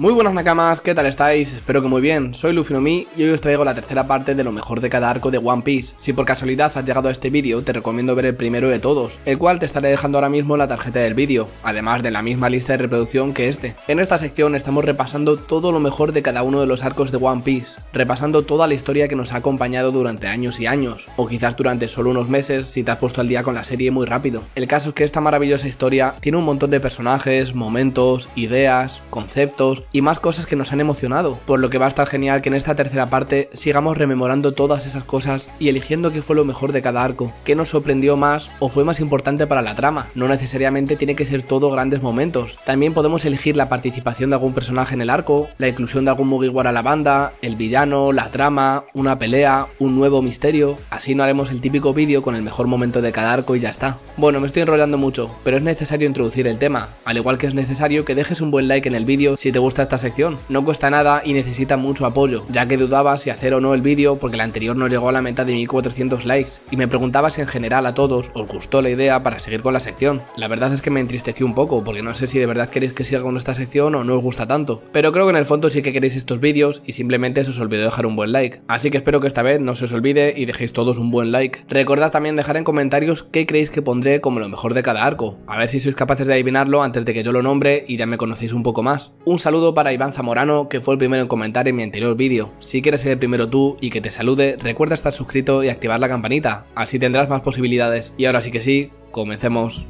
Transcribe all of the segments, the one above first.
Muy buenas nakamas, ¿qué tal estáis? Espero que muy bien, soy Lufinomi y hoy os traigo la tercera parte de lo mejor de cada arco de One Piece. Si por casualidad has llegado a este vídeo, te recomiendo ver el primero de todos, el cual te estaré dejando ahora mismo en la tarjeta del vídeo, además de la misma lista de reproducción que este. En esta sección estamos repasando todo lo mejor de cada uno de los arcos de One Piece, repasando toda la historia que nos ha acompañado durante años y años, o quizás durante solo unos meses si te has puesto al día con la serie muy rápido. El caso es que esta maravillosa historia tiene un montón de personajes, momentos, ideas, conceptos, y más cosas que nos han emocionado, por lo que va a estar genial que en esta tercera parte sigamos rememorando todas esas cosas y eligiendo qué fue lo mejor de cada arco, qué nos sorprendió más o fue más importante para la trama. No necesariamente tiene que ser todo grandes momentos, también podemos elegir la participación de algún personaje en el arco, la inclusión de algún Mugiwara a la banda, el villano, la trama, una pelea, un nuevo misterio, así no haremos el típico vídeo con el mejor momento de cada arco y ya está. Bueno, me estoy enrollando mucho, pero es necesario introducir el tema, al igual que es necesario que dejes un buen like en el vídeo si te gusta esta sección, no cuesta nada y necesita mucho apoyo, ya que dudaba si hacer o no el vídeo porque la anterior no llegó a la meta de 1400 likes y me preguntaba si en general a todos os gustó la idea para seguir con la sección. La verdad es que me entristeció un poco porque no sé si de verdad queréis que siga con esta sección o no os gusta tanto, pero creo que en el fondo sí que queréis estos vídeos y simplemente se os olvidó dejar un buen like, así que espero que esta vez no se os olvide y dejéis todos un buen like. Recordad también dejar en comentarios qué creéis que pondré como lo mejor de cada arco, a ver si sois capaces de adivinarlo antes de que yo lo nombre y ya me conocéis un poco más. Un saludo para Iván Zamorano, que fue el primero en comentar en mi anterior vídeo. Si quieres ser el primero tú y que te salude, recuerda estar suscrito y activar la campanita, así tendrás más posibilidades. Y ahora sí que sí, comencemos.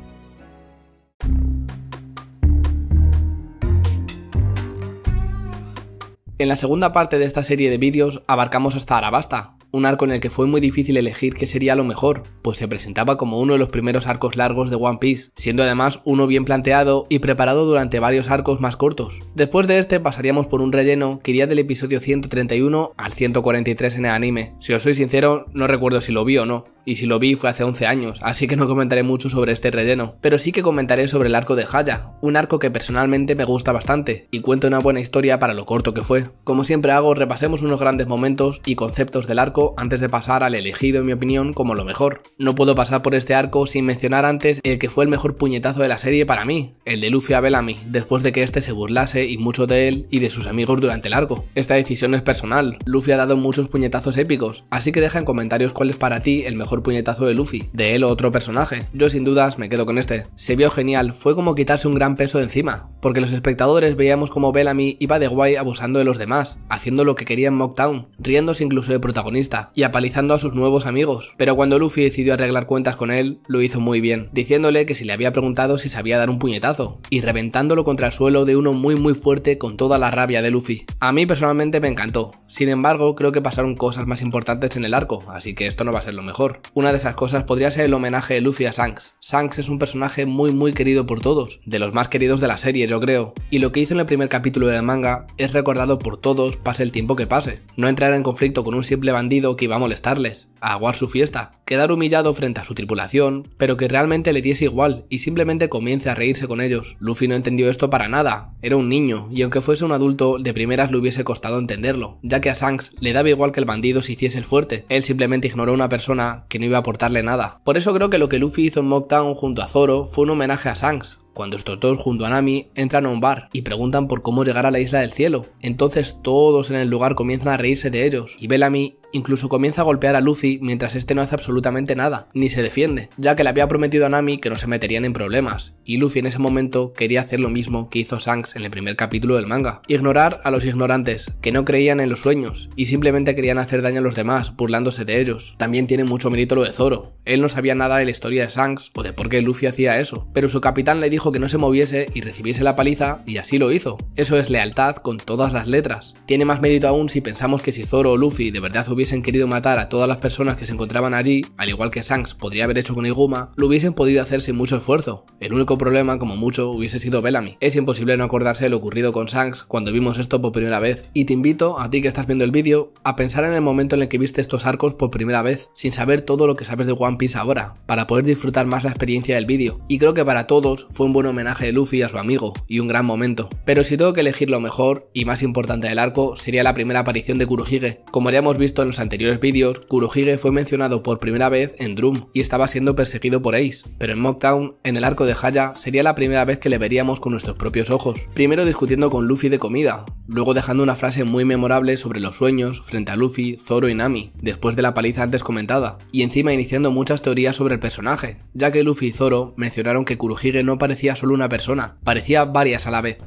En la segunda parte de esta serie de vídeos abarcamos hasta Arabasta, un arco en el que fue muy difícil elegir qué sería lo mejor, pues se presentaba como uno de los primeros arcos largos de One Piece, siendo además uno bien planteado y preparado durante varios arcos más cortos. Después de este pasaríamos por un relleno que iría del episodio 131 al 143 en el anime. Si os soy sincero, no recuerdo si lo vi o no, y si lo vi fue hace 11 años, así que no comentaré mucho sobre este relleno, pero sí que comentaré sobre el arco de Haya, un arco que personalmente me gusta bastante y cuenta una buena historia para lo corto que fue. Como siempre hago, repasemos unos grandes momentos y conceptos del arco antes de pasar al elegido en mi opinión como lo mejor. No puedo pasar por este arco sin mencionar antes el que fue el mejor puñetazo de la serie para mí, el de Luffy a Bellamy, después de que este se burlase y mucho de él y de sus amigos durante el arco. Esta decisión es personal, Luffy ha dado muchos puñetazos épicos, así que deja en comentarios cuál es para ti el mejor puñetazo de Luffy, de él o otro personaje. Yo sin dudas me quedo con este. Se vio genial, fue como quitarse un gran peso de encima, porque los espectadores veíamos como Bellamy iba de guay abusando de los demás, haciendo lo que quería en Town, riéndose incluso de protagonista, y apalizando a sus nuevos amigos. Pero cuando Luffy decidió arreglar cuentas con él, lo hizo muy bien, diciéndole que si le había preguntado si sabía dar un puñetazo, y reventándolo contra el suelo de uno muy muy fuerte con toda la rabia de Luffy. A mí personalmente me encantó, sin embargo creo que pasaron cosas más importantes en el arco, así que esto no va a ser lo mejor. Una de esas cosas podría ser el homenaje de Luffy a Shanks. Shanks es un personaje muy muy querido por todos, de los más queridos de la serie yo creo, y lo que hizo en el primer capítulo del manga es recordado por todos pase el tiempo que pase, no entrar en conflicto con un simple bandido que iba a molestarles, a aguar su fiesta, quedar humillado frente a su tripulación, pero que realmente le diese igual y simplemente comience a reírse con ellos. Luffy no entendió esto para nada, era un niño, y aunque fuese un adulto, de primeras le hubiese costado entenderlo, ya que a Shanks le daba igual que el bandido se hiciese el fuerte, él simplemente ignoró a una persona que no iba a aportarle nada. Por eso creo que lo que Luffy hizo en Mocktown junto a Zoro fue un homenaje a Shanks, cuando estos dos junto a Nami entran a un bar y preguntan por cómo llegar a la isla del cielo. Entonces todos en el lugar comienzan a reírse de ellos y Bellamy Incluso comienza a golpear a Luffy mientras este no hace absolutamente nada, ni se defiende, ya que le había prometido a Nami que no se meterían en problemas, y Luffy en ese momento quería hacer lo mismo que hizo Shanks en el primer capítulo del manga, ignorar a los ignorantes, que no creían en los sueños, y simplemente querían hacer daño a los demás, burlándose de ellos. También tiene mucho mérito lo de Zoro, él no sabía nada de la historia de Shanks o de por qué Luffy hacía eso, pero su capitán le dijo que no se moviese y recibiese la paliza, y así lo hizo. Eso es lealtad con todas las letras. Tiene más mérito aún si pensamos que si Zoro o Luffy de verdad hubiesen querido matar a todas las personas que se encontraban allí, al igual que Shanks podría haber hecho con Iguma, lo hubiesen podido hacer sin mucho esfuerzo. El único problema, como mucho, hubiese sido Bellamy. Es imposible no acordarse de lo ocurrido con Shanks cuando vimos esto por primera vez, y te invito, a ti que estás viendo el vídeo, a pensar en el momento en el que viste estos arcos por primera vez, sin saber todo lo que sabes de One Piece ahora, para poder disfrutar más la experiencia del vídeo. Y creo que para todos fue un buen homenaje de Luffy a su amigo, y un gran momento. Pero si tengo que elegir lo mejor y más importante del arco, sería la primera aparición de Kurohige. Como habíamos visto en en los anteriores vídeos, Kurohige fue mencionado por primera vez en Drum y estaba siendo perseguido por Ace, pero en Mocktown, en el arco de Haya, sería la primera vez que le veríamos con nuestros propios ojos, primero discutiendo con Luffy de comida, luego dejando una frase muy memorable sobre los sueños frente a Luffy, Zoro y Nami, después de la paliza antes comentada, y encima iniciando muchas teorías sobre el personaje, ya que Luffy y Zoro mencionaron que Kurohige no parecía solo una persona, parecía varias a la vez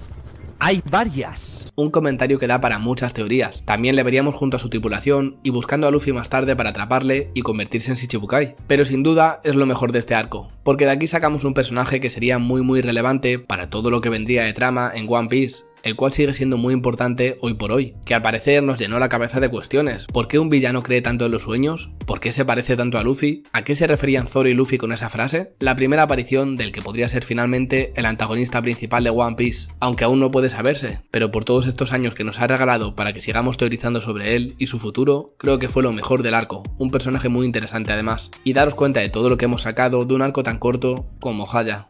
hay varias. Un comentario que da para muchas teorías. También le veríamos junto a su tripulación y buscando a Luffy más tarde para atraparle y convertirse en Shichibukai. Pero sin duda es lo mejor de este arco, porque de aquí sacamos un personaje que sería muy muy relevante para todo lo que vendría de trama en One Piece el cual sigue siendo muy importante hoy por hoy, que al parecer nos llenó la cabeza de cuestiones. ¿Por qué un villano cree tanto en los sueños? ¿Por qué se parece tanto a Luffy? ¿A qué se referían Zoro y Luffy con esa frase? La primera aparición del que podría ser finalmente el antagonista principal de One Piece, aunque aún no puede saberse, pero por todos estos años que nos ha regalado para que sigamos teorizando sobre él y su futuro, creo que fue lo mejor del arco, un personaje muy interesante además, y daros cuenta de todo lo que hemos sacado de un arco tan corto como Haya.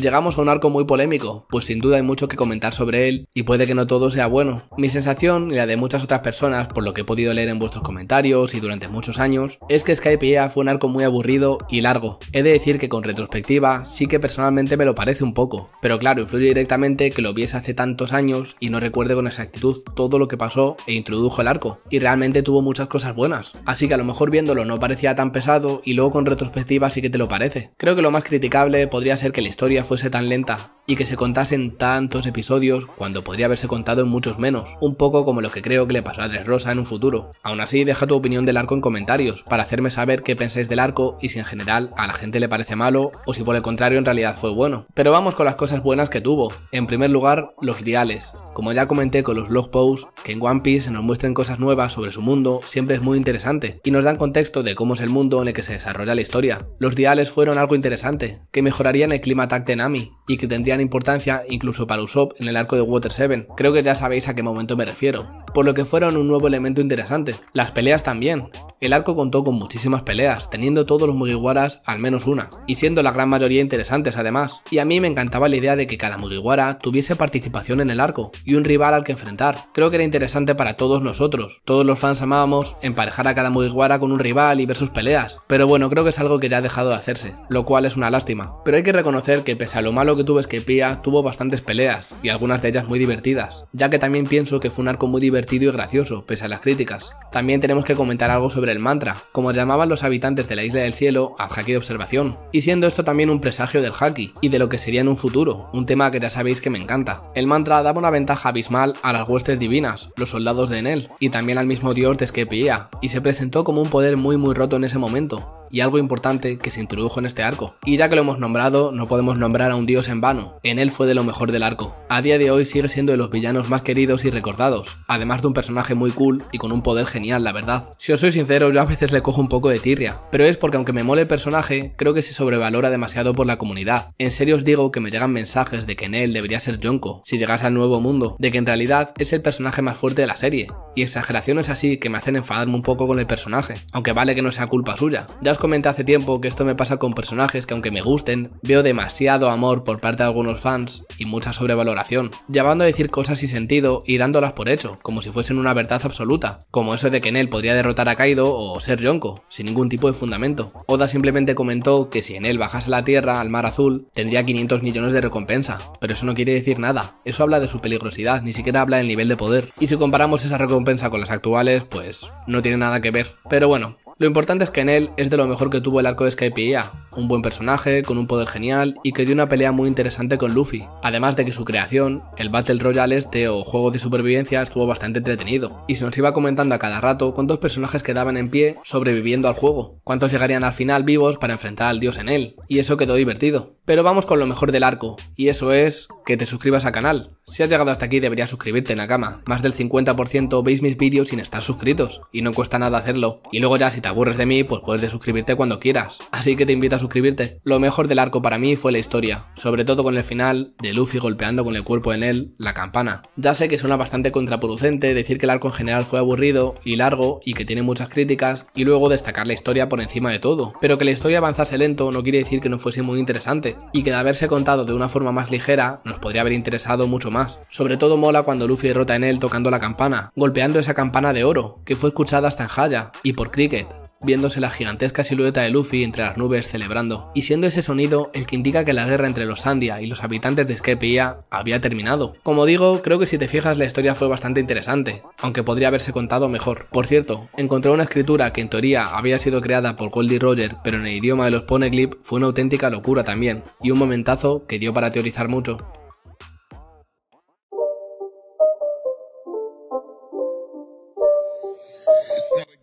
Llegamos a un arco muy polémico, pues sin duda hay mucho que comentar sobre él y puede que no todo sea bueno. Mi sensación y la de muchas otras personas, por lo que he podido leer en vuestros comentarios y durante muchos años, es que Skype e fue un arco muy aburrido y largo. He de decir que con retrospectiva sí que personalmente me lo parece un poco, pero claro, influye directamente que lo viese hace tantos años y no recuerde con exactitud todo lo que pasó e introdujo el arco, y realmente tuvo muchas cosas buenas, así que a lo mejor viéndolo no parecía tan pesado y luego con retrospectiva sí que te lo parece. Creo que lo más criticable podría ser que la historia fuese tan lenta y que se contasen tantos episodios cuando podría haberse contado en muchos menos, un poco como lo que creo que le pasó a Tres Rosa en un futuro. Aún así, deja tu opinión del arco en comentarios para hacerme saber qué pensáis del arco y si en general a la gente le parece malo o si por el contrario en realidad fue bueno. Pero vamos con las cosas buenas que tuvo. En primer lugar, los ideales. Como ya comenté con los blog posts, en One Piece nos muestren cosas nuevas sobre su mundo siempre es muy interesante y nos dan contexto de cómo es el mundo en el que se desarrolla la historia. Los diales fueron algo interesante, que mejorarían el clima tag de Nami y que tendrían importancia incluso para Usopp en el arco de Water 7. Creo que ya sabéis a qué momento me refiero. Por lo que fueron un nuevo elemento interesante. Las peleas también. El arco contó con muchísimas peleas, teniendo todos los Mugiwaras al menos una, y siendo la gran mayoría interesantes además. Y a mí me encantaba la idea de que cada Mugiwara tuviese participación en el arco y un rival al que enfrentar. Creo que era interesante interesante para todos nosotros. Todos los fans amábamos emparejar a cada Mugiwara con un rival y ver sus peleas, pero bueno, creo que es algo que ya ha dejado de hacerse, lo cual es una lástima. Pero hay que reconocer que pese a lo malo que tuvo Esquepía, tuvo bastantes peleas, y algunas de ellas muy divertidas, ya que también pienso que fue un arco muy divertido y gracioso, pese a las críticas. También tenemos que comentar algo sobre el mantra, como llamaban los habitantes de la Isla del Cielo al haki de observación, y siendo esto también un presagio del haki, y de lo que sería en un futuro, un tema que ya sabéis que me encanta. El mantra daba una ventaja abismal a las huestes divinas, los soldados de Enel, y también al mismo dios que Skepia, y se presentó como un poder muy muy roto en ese momento, y algo importante que se introdujo en este arco. Y ya que lo hemos nombrado, no podemos nombrar a un dios en vano, en él fue de lo mejor del arco. A día de hoy sigue siendo de los villanos más queridos y recordados, además de un personaje muy cool y con un poder genial, la verdad. Si os soy sincero, yo a veces le cojo un poco de tirria, pero es porque aunque me mole el personaje, creo que se sobrevalora demasiado por la comunidad. En serio os digo que me llegan mensajes de que en él debería ser Jonko, si llegase al nuevo mundo, de que en realidad es el personaje más fuerte de la serie, y exageraciones así que me hacen enfadarme un poco con el personaje, aunque vale que no sea culpa suya comenté hace tiempo que esto me pasa con personajes que aunque me gusten, veo demasiado amor por parte de algunos fans y mucha sobrevaloración, llamando a decir cosas sin sentido y dándolas por hecho, como si fuesen una verdad absoluta, como eso de que él podría derrotar a Kaido o ser Yonko, sin ningún tipo de fundamento. Oda simplemente comentó que si él bajase la Tierra al Mar Azul, tendría 500 millones de recompensa, pero eso no quiere decir nada, eso habla de su peligrosidad, ni siquiera habla del nivel de poder. Y si comparamos esa recompensa con las actuales, pues no tiene nada que ver. Pero bueno, lo importante es que en él es de lo mejor que tuvo el arco de Skypiea, e un buen personaje, con un poder genial y que dio una pelea muy interesante con Luffy, además de que su creación, el Battle Royale este o juego de supervivencia estuvo bastante entretenido, y se nos iba comentando a cada rato cuántos personajes quedaban en pie sobreviviendo al juego, cuántos llegarían al final vivos para enfrentar al dios en él, y eso quedó divertido. Pero vamos con lo mejor del arco, y eso es que te suscribas al canal. Si has llegado hasta aquí deberías suscribirte en la cama. Más del 50% veis mis vídeos sin estar suscritos, y no cuesta nada hacerlo. Y luego ya si te aburres de mí, pues puedes desuscribirte cuando quieras. Así que te invito a suscribirte. Lo mejor del arco para mí fue la historia, sobre todo con el final de Luffy golpeando con el cuerpo en él la campana. Ya sé que suena bastante contraproducente decir que el arco en general fue aburrido y largo y que tiene muchas críticas, y luego destacar la historia por encima de todo. Pero que la historia avanzase lento no quiere decir que no fuese muy interesante y que de haberse contado de una forma más ligera nos podría haber interesado mucho más. Sobre todo mola cuando Luffy rota en él tocando la campana, golpeando esa campana de oro que fue escuchada hasta en Haya y por Cricket, viéndose la gigantesca silueta de Luffy entre las nubes celebrando, y siendo ese sonido el que indica que la guerra entre los Sandia y los habitantes de Skypiea había terminado. Como digo, creo que si te fijas la historia fue bastante interesante, aunque podría haberse contado mejor. Por cierto, encontré una escritura que en teoría había sido creada por Goldie Roger, pero en el idioma de los Poneglyph fue una auténtica locura también, y un momentazo que dio para teorizar mucho.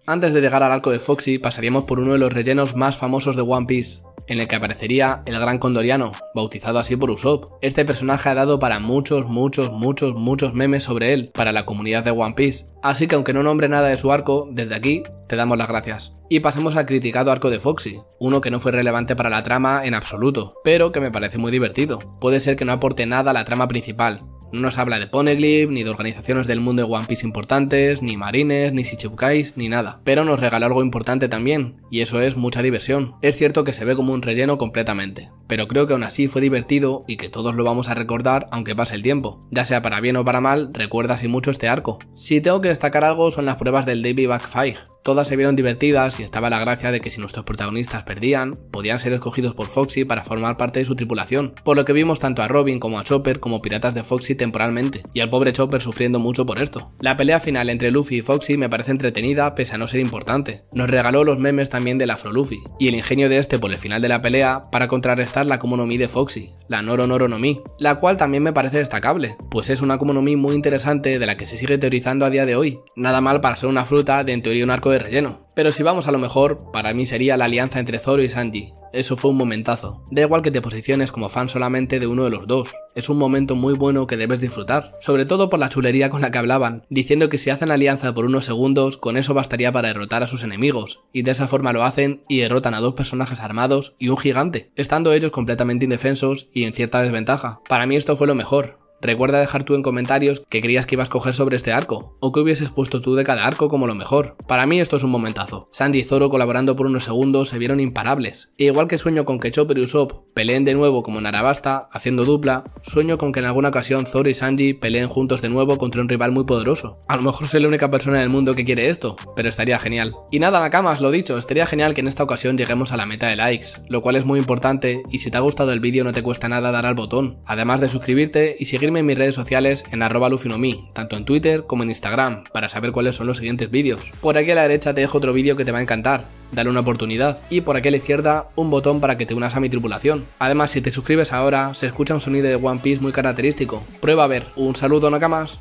Antes de llegar al arco de Foxy, pasaríamos por uno de los rellenos más famosos de One Piece, en el que aparecería el Gran Condoriano, bautizado así por Usopp. Este personaje ha dado para muchos, muchos, muchos, muchos memes sobre él para la comunidad de One Piece, así que aunque no nombre nada de su arco, desde aquí te damos las gracias. Y pasemos al criticado arco de Foxy, uno que no fue relevante para la trama en absoluto, pero que me parece muy divertido. Puede ser que no aporte nada a la trama principal. No nos habla de Poneglyph, ni de organizaciones del mundo de One Piece importantes, ni marines, ni Shichibukais, ni nada. Pero nos regaló algo importante también, y eso es mucha diversión. Es cierto que se ve como un relleno completamente, pero creo que aún así fue divertido y que todos lo vamos a recordar aunque pase el tiempo. Ya sea para bien o para mal, recuerda así mucho este arco. Si tengo que destacar algo son las pruebas del Davy Backfire, Todas se vieron divertidas y estaba la gracia de que si nuestros protagonistas perdían, podían ser escogidos por Foxy para formar parte de su tripulación, por lo que vimos tanto a Robin como a Chopper como piratas de Foxy temporalmente, y al pobre Chopper sufriendo mucho por esto. La pelea final entre Luffy y Foxy me parece entretenida pese a no ser importante. Nos regaló los memes también del Afro Luffy, y el ingenio de este por el final de la pelea para contrarrestar la Komono de Foxy, la Noro Noro Mi, la cual también me parece destacable, pues es una no muy interesante de la que se sigue teorizando a día de hoy. Nada mal para ser una fruta en teoría un arco de relleno. Pero si vamos a lo mejor, para mí sería la alianza entre Zoro y Sanji. Eso fue un momentazo. Da igual que te posiciones como fan solamente de uno de los dos. Es un momento muy bueno que debes disfrutar, sobre todo por la chulería con la que hablaban, diciendo que si hacen alianza por unos segundos, con eso bastaría para derrotar a sus enemigos, y de esa forma lo hacen y derrotan a dos personajes armados y un gigante, estando ellos completamente indefensos y en cierta desventaja. Para mí esto fue lo mejor, Recuerda dejar tú en comentarios qué creías que ibas a coger sobre este arco, o qué hubieses puesto tú de cada arco como lo mejor. Para mí esto es un momentazo. Sandy y Zoro colaborando por unos segundos se vieron imparables. E igual que sueño con que Chopper y Usopp peleen de nuevo como en haciendo dupla, sueño con que en alguna ocasión Zoro y Sanji peleen juntos de nuevo contra un rival muy poderoso. A lo mejor soy la única persona en el mundo que quiere esto, pero estaría genial. Y nada, Nakamas, lo dicho, estaría genial que en esta ocasión lleguemos a la meta de likes, lo cual es muy importante y si te ha gustado el vídeo no te cuesta nada dar al botón, además de suscribirte y seguir Seguirme en mis redes sociales en arroba lufinomi, tanto en Twitter como en Instagram, para saber cuáles son los siguientes vídeos. Por aquí a la derecha te dejo otro vídeo que te va a encantar, dale una oportunidad. Y por aquí a la izquierda, un botón para que te unas a mi tripulación. Además, si te suscribes ahora, se escucha un sonido de One Piece muy característico. Prueba a ver. Un saludo, Nakamas.